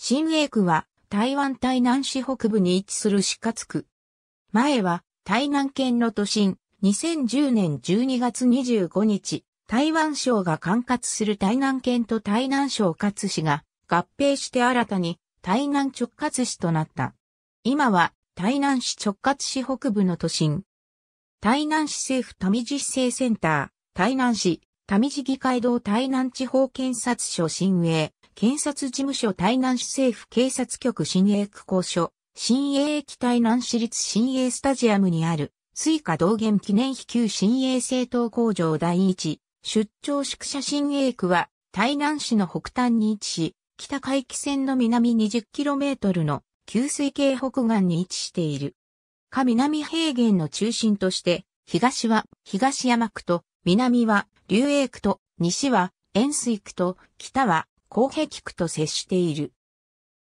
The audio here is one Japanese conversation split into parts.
新英区は台湾台南市北部に位置する四活区。前は台南県の都心、2010年12月25日、台湾省が管轄する台南県と台南省葛市が合併して新たに台南直轄市となった。今は台南市直轄市北部の都心。台南市政府民事市政センター、台南市、民事議会堂台南地方検察署新営、検察事務所台南市政府警察局新英区公所、新英駅台南市立新英スタジアムにある、イカ道元記念碑旧新英政党工場第一、出張宿舎新英区は、台南市の北端に位置し、北海汽線の南 20km の給水系北岸に位置している。下南平原の中心として、東は東山区と、南は竜英区と、西は遠水区と、北は広壁区と接している。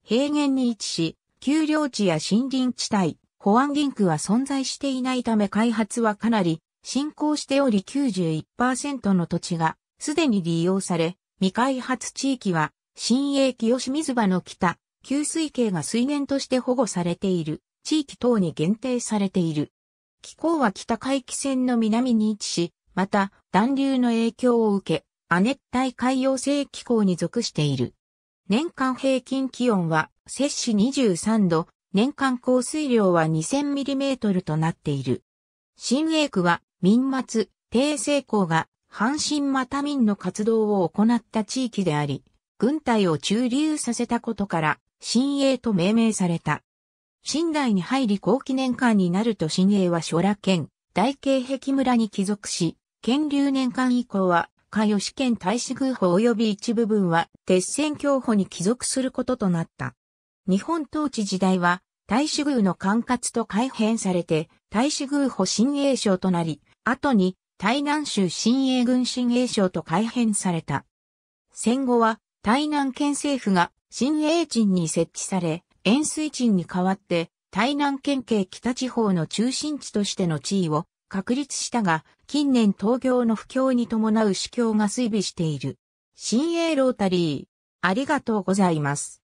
平原に位置し、丘陵地や森林地帯、保安銀区は存在していないため開発はかなり進行しており91%の土地がすでに利用され、未開発地域は新栄清水場の北、給水系が水源として保護されている地域等に限定されている。気候は北海気線の南に位置し、また暖流の影響を受け、亜熱帯海洋性気候に属している。年間平均気温は摂氏23度、年間降水量は 2000mm となっている。新英区は民末、帝成功が阪神また民の活動を行った地域であり、軍隊を駐留させたことから、新英と命名された。新代に入り後期年間になると新英は諸羅県、大京壁村に帰属し、県立年間以降は下吉県大使宮保及び一部分は鉄線競歩に帰属することとなった。日本統治時代は大使宮の管轄と改変されて大使宮保新栄省となり、後に台南州新栄軍新栄省と改変された。戦後は台南県政府が新栄陣に設置され、円水鎮に代わって台南県警北地方の中心地としての地位を確立したが、近年東京の不況に伴う市況が衰微している。新鋭ロータリー、ありがとうございます。